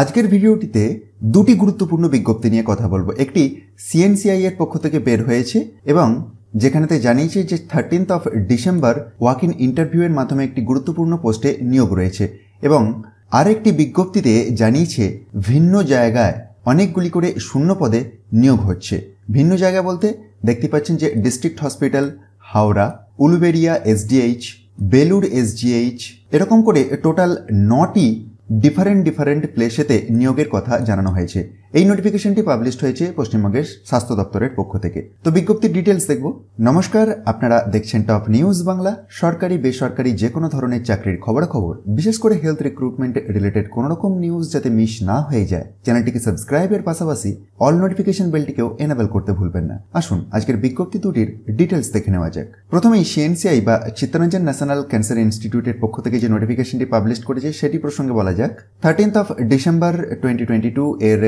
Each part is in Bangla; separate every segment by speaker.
Speaker 1: আজকের ভিডিওটিতে দুটি গুরুত্বপূর্ণ বিজ্ঞপ্তি নিয়ে কথা বলবো একটি সিএনসিআই এর পক্ষ থেকে বের হয়েছে এবং যেখানেতে জানিয়েছে যে thirteenth of December walk in ইন্টারভিউয়ের মাধ্যমে একটি গুরুত্বপূর্ণ পোস্টে নিয়োগ রয়েছে এবং আরেকটি বিজ্ঞপ্তিতে জানিয়েছে ভিন্ন জায়গায় অনেকগুলি করে শূন্য পদে নিয়োগ হচ্ছে ভিন্ন জায়গা বলতে দেখতে পাচ্ছেন যে district hospital Howrah Uluberia SDH Belur SDH এরকম করে টোটাল নটি ডিফারেন্ট ডিফারেন্ট প্লেসেতে নিয়োগের কথা জানানো হয়েছে এই নোটিফিকেশনটি পাবলিশড হয়েছে পশ্চিমবঙ্গের স্বাস্থ্য দপ্তরের পক্ষ থেকে তো বিজ্ঞপ্তির ডিটেলস দেখব নমস্কার আপনারা দেখছেন টপ নিউজ বাংলা সরকারি বেসরকারি যে কোনো ধরনের চাকরির খবরাখবর বিশেষ করে হেলথ রিক্রুটমেন্ট রিলেটেড কোন রকম নিউজ যাতে মিস না হয়ে যায় চ্যানেলটিকে সাবস্ক্রাইবের পাশাপাশি অল নোটিফিকেশন বেলটিকেও এনাবেল করতে ভুলবেন না আসুন আজকের বিজ্ঞপ্তি দুটির ডিটেলস দেখে নেওয়া যাক প্রথমেই সিএনসিআই বা চিত্তরঞ্জন ন্যাশনাল ক্যান্সার ইনস্টিটিউটের পক্ষ থেকে যে নোটিফিকেশনটি পাবলিশ করেছে সেটি প্রসঙ্গে বলা যাক thirteenth of December twenty twenty two এর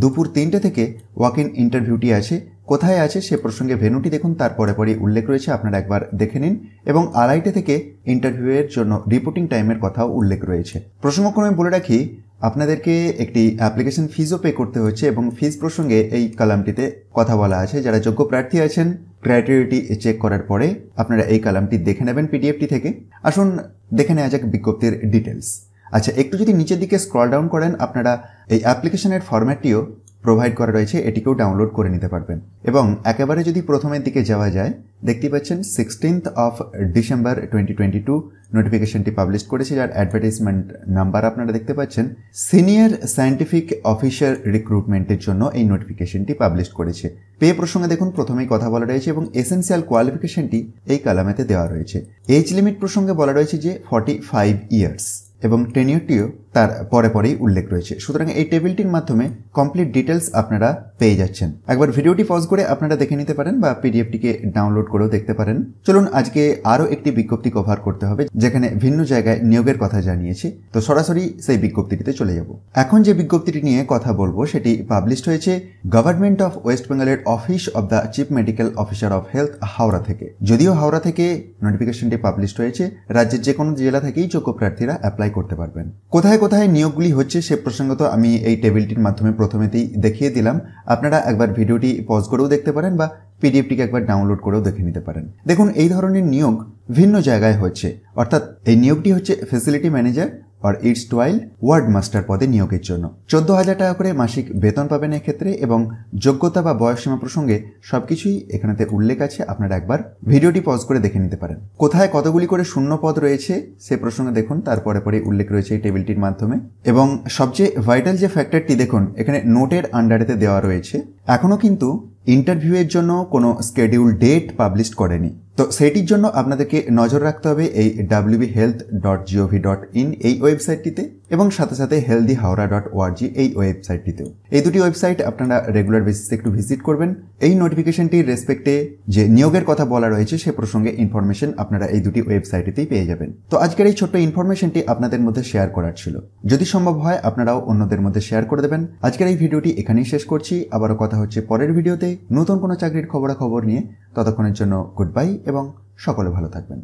Speaker 1: দুপুর তিনটে থেকে ওয়াক ইন ইন্টারভিউটি আছে কোথায় আছে সে প্রসঙ্গে ভেনুটি দেখুন তার পরে পরে উল্লেখ রয়েছে আপনারা একবার দেখে নিন এবং আড়াইটে থেকে ইন্টারভিউয়ের জন্য রিপোর্টিং টাইমের কথাও উল্লেখ রয়েছে প্রসঙ্গক্রমে বলে রাখি আপনাদেরকে একটি অ্যাপ্লিকেশন ফিজও পে করতে হচ্ছে এবং ফিজ প্রসঙ্গে এই কালামটিতে কথা বলা আছে যারা যোগ্য প্রার্থী আছেন ক্রাইটেরিয়াটি চেক করার পরে আপনারা এই কালামটি দেখে নেবেন পিডিএফটি থেকে আসুন দেখে নেওয়া যাক বিজ্ঞপ্তির ডিটেলস আচ্ছা একটু যদি নিচের দিকে স্ক্রল ডাউন করেন আপনারা এই অ্যাপ্লিকেশনের ফরম্যাটটিও প্রোভাইড করা রয়েছে এটিকেও ডাউনলোড করে নিতে পারবেন এবং একেবারে যদি প্রথমের দিকে যাওয়া যায় দেখতে পাচ্ছেন sixteenth of December twenty twenty two নোটিফিকেশনটি পাবলিশ করেছে যার অ্যাডভার্টাইজমেন্ট নাম্বার আপনারা দেখতে পাচ্ছেন সিনিয়র সায়েন্টিফিক অফিসার রিক্রুটমেন্টের জন্য এই নোটিফিকেশনটি পাবলিশ করেছে পে প্রসঙ্গে দেখুন প্রথমেই কথা বলা রয়েছে এবং এসেন্সিয়াল কোয়ালিফিকেশনটি এই কালামেতে দেওয়া রয়েছে এজ লিমিট প্রসঙ্গে বলা রয়েছে যে ফর্টি ফাইভ ইয়ার্স এবং টেনিওটিও তার পরে পরেই উল্লেখ রয়েছে সুতরাং এই টেবিলটির মাধ্যমে কমপ্লিট ডিটেলস আপনারা পেয়ে যাচ্ছেন একবার ভিডিওটি পজ করে আপনারা দেখে নিতে পারেন বা পিডিএফটিকে ডাউনলোড করেও দেখতে পারেন চলুন আজকে আরও একটি বিজ্ঞপ্তি কভার করতে হবে যেখানে ভিন্ন জায়গায় নিয়োগের কথা জানিয়েছি তো সরাসরি সেই বিজ্ঞপ্তিটিতে চলে যাব এখন যে বিজ্ঞপ্তিটি নিয়ে কথা বলবো সেটি পাবলিশড হয়েছে গভর্নমেন্ট অফ ওয়েস্ট বেঙ্গলের office of the chief medical officer of health Howrah থেকে যদিও হাওড়া থেকে নোটিফিকেশনটি পাবলিশড হয়েছে রাজ্যের যে কোনো জেলা থেকেই যোগ্য প্রার্থীরা অ্যাপ্লাই করতে পারবেন কোথায় কোথায় কোথায় নিয়োগগুলি হচ্ছে সে প্রসঙ্গত আমি এই টেবিলটির মাধ্যমে প্রথমেতেই দেখিয়ে দিলাম আপনারা একবার ভিডিওটি পজ করেও দেখতে পারেন বা পিডিএফটিকে একবার ডাউনলোড করেও দেখে নিতে পারেন দেখুন এই ধরনের নিয়োগ ভিন্ন জায়গায় হচ্ছে অর্থাৎ এই নিয়োগটি হচ্ছে ফেসিলিটি ম্যানেজার আর ইটস টোয়াইল ওয়ার্ড মাস্টার পদে নিয়োগের জন্য চোদ্দ হাজার টাকা করে মাসিক বেতন পাবেন এক্ষেত্রে এবং যোগ্যতা বা বয়সসীমা প্রসঙ্গে সবকিছুই এখানেতে উল্লেখ আছে আপনারা একবার ভিডিওটি পজ করে দেখে নিতে পারেন কোথায় কতগুলি করে শূন্য পদ রয়েছে সে প্রসঙ্গে দেখুন তারপরে পরে উল্লেখ রয়েছে এই টেবিলটির মাধ্যমে এবং সবচেয়ে ভাইটাল যে ফ্যাক্টরটি দেখুন এখানে নোটের আন্ডারেতে দেওয়া রয়েছে এখনও কিন্তু ইন্টারভিউয়ের জন্য কোনো স্কেডিউল ডেট পাবলিশ করেনি তো সেটির জন্য আপনাদেরকে নজর রাখতে হবে এই WB health dot GOV dot in এই ওয়েবসাইটটিতে এবং সাথে সাথে হেলদি হাওড়া ডট ওআরজি এই ওয়েবসাইটটিতেও এই দুটি ওয়েবসাইট আপনারা রেগুলার বেসিসে একটু ভিজিট করবেন এই নোটিফিকেশনটির রেসপেক্টে যে নিয়োগের কথা বলা রয়েছে সে প্রসঙ্গে ইনফরমেশন আপনারা এই দুটি ওয়েবসাইটেতেই পেয়ে যাবেন তো আজকের এই ছোট্ট ইনফরমেশনটি আপনাদের মধ্যে শেয়ার করার ছিল যদি সম্ভব হয় আপনারাও অন্যদের মধ্যে শেয়ার করে দেবেন আজকের এই ভিডিওটি এখানেই শেষ করছি আবারও কথা হচ্ছে পরের ভিডিওতে নতুন কোনো চাকরির খবরাখবর নিয়ে ততক্ষণের জন্য গুড বাই এবং সকলে ভালো থাকবেন